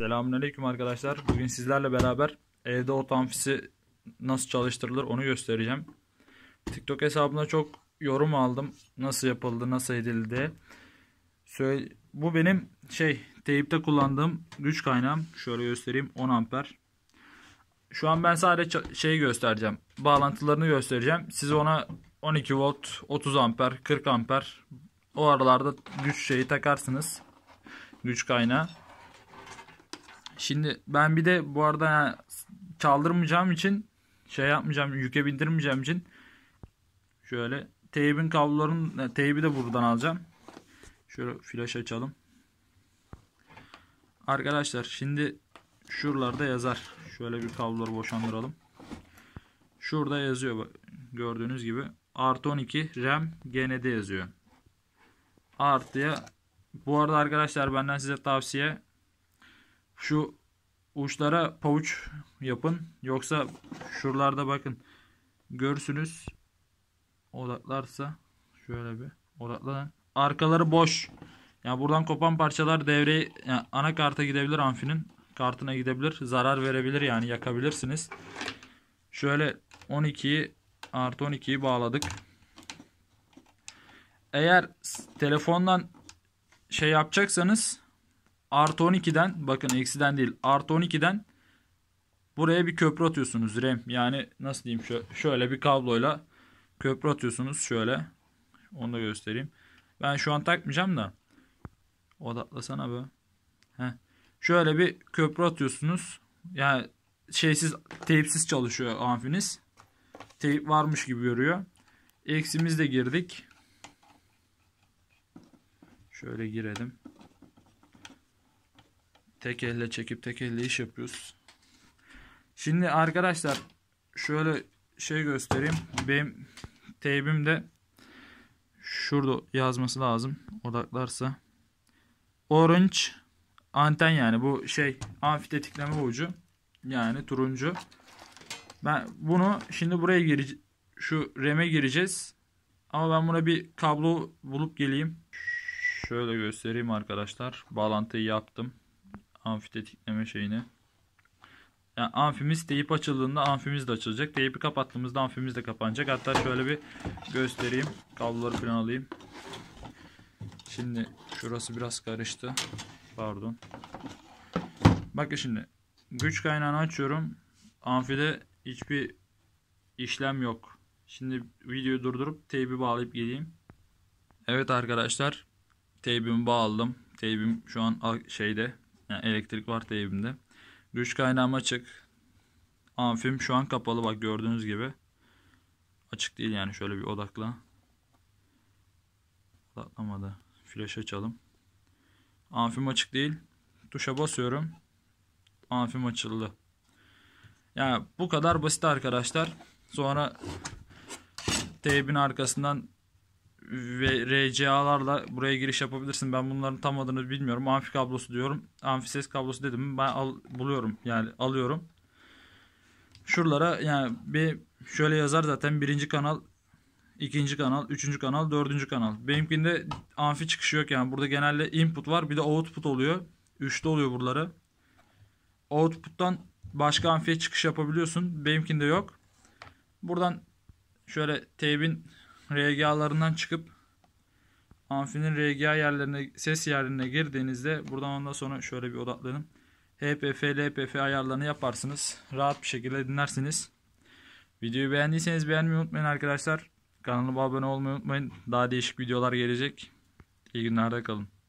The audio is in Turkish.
Selamünaleyküm arkadaşlar. Bugün sizlerle beraber evde o nasıl çalıştırılır onu göstereceğim. TikTok hesabına çok yorum aldım. Nasıl yapıldı, nasıl edildi. Bu benim şey teyipte kullandığım güç kaynağım. Şöyle göstereyim 10 amper. Şu an ben sadece şeyi göstereceğim. Bağlantılarını göstereceğim. Siz ona 12 volt, 30 amper, 40 amper o aralarda güç şeyi takarsınız. Güç kaynağı. Şimdi ben bir de bu arada yani çaldırmayacağım için şey yapmayacağım yüke bindirmeyeceğim için şöyle teybin kablolarının e, teybi de buradan alacağım. Şöyle flash açalım. Arkadaşlar şimdi şuralarda yazar. Şöyle bir kabloları boşandıralım. Şurada yazıyor gördüğünüz gibi. Artı 12 RAM GND yazıyor. Artıya bu arada arkadaşlar benden size tavsiye şu uçlara pavuç yapın. Yoksa şuralarda bakın görürsünüz odaklarsa şöyle bir odaklanın. Arkaları boş. Yani buradan kopan parçalar devreye yani ana karta gidebilir amfinin. Kartına gidebilir. Zarar verebilir yani yakabilirsiniz. Şöyle 12'yi artı 12'yi bağladık. Eğer telefondan şey yapacaksanız artı 12'den bakın eksiden değil artı 12'den buraya bir köprü atıyorsunuz RAM. Yani nasıl diyeyim şöyle bir kabloyla köprü atıyorsunuz şöyle. Onu da göstereyim. Ben şu an takmayacağım da odaklasana be. Heh. Şöyle bir köprü atıyorsunuz. Yani şeysiz teypsiz çalışıyor amfiniz. Teyp varmış gibi görüyor. Eksimiz de girdik. Şöyle girelim. Tek elle çekip tek elle iş yapıyoruz. Şimdi arkadaşlar şöyle şey göstereyim. Benim teybim de şurada yazması lazım. Odaklarsa. Orange anten yani bu şey amfitetikleme ucu. Yani turuncu. Ben bunu şimdi buraya gireceğim. Şu reme gireceğiz. Ama ben buna bir kablo bulup geleyim. Şöyle göstereyim arkadaşlar. Bağlantıyı yaptım amfi tetikleme şeyini. Yani amfimiz deyip açıldığında amfimiz de açılacak. Deyip'i kapattığımızda amfimiz de kapanacak. Hatta şöyle bir göstereyim. Kabloları falan alayım. Şimdi şurası biraz karıştı. Pardon. Bakın şimdi. Güç kaynağını açıyorum. Amfide hiçbir işlem yok. Şimdi videoyu durdurup teybi bağlayıp geleyim. Evet arkadaşlar. Teybimi bağladım. Teybim şu an şeyde yani elektrik var da evimde. Güç kaynağım açık. Amfim şu an kapalı bak gördüğünüz gibi. Açık değil yani şöyle bir odakla. Odaklamadı. Flash açalım. Amfim açık değil. Tuşa basıyorum. Amfim açıldı. Yani bu kadar basit arkadaşlar. Sonra teybin arkasından ve RCA'larla buraya giriş yapabilirsin. Ben bunların tam adını bilmiyorum. Amfi kablosu diyorum. Amfi ses kablosu dedim. Ben al, buluyorum yani alıyorum. Şuralara yani bir şöyle yazar zaten birinci kanal, ikinci kanal, üçüncü kanal, dördüncü kanal. Benimkinde amfi çıkışı yok yani. Burada genelde input var bir de output oluyor. Üçte oluyor buraları. Output'tan başka amfiye çıkış yapabiliyorsun. Benimkinde yok. Buradan şöyle teybin RGA'larından çıkıp amfinin RGA yerlerine ses yerlerine girdiğinizde buradan ondan sonra şöyle bir odaklanın. HPF, LPF ayarlarını yaparsınız. Rahat bir şekilde dinlersiniz. Videoyu beğendiyseniz beğenmeyi unutmayın arkadaşlar. Kanalıma abone olmayı unutmayın. Daha değişik videolar gelecek. İyi günlerde kalın.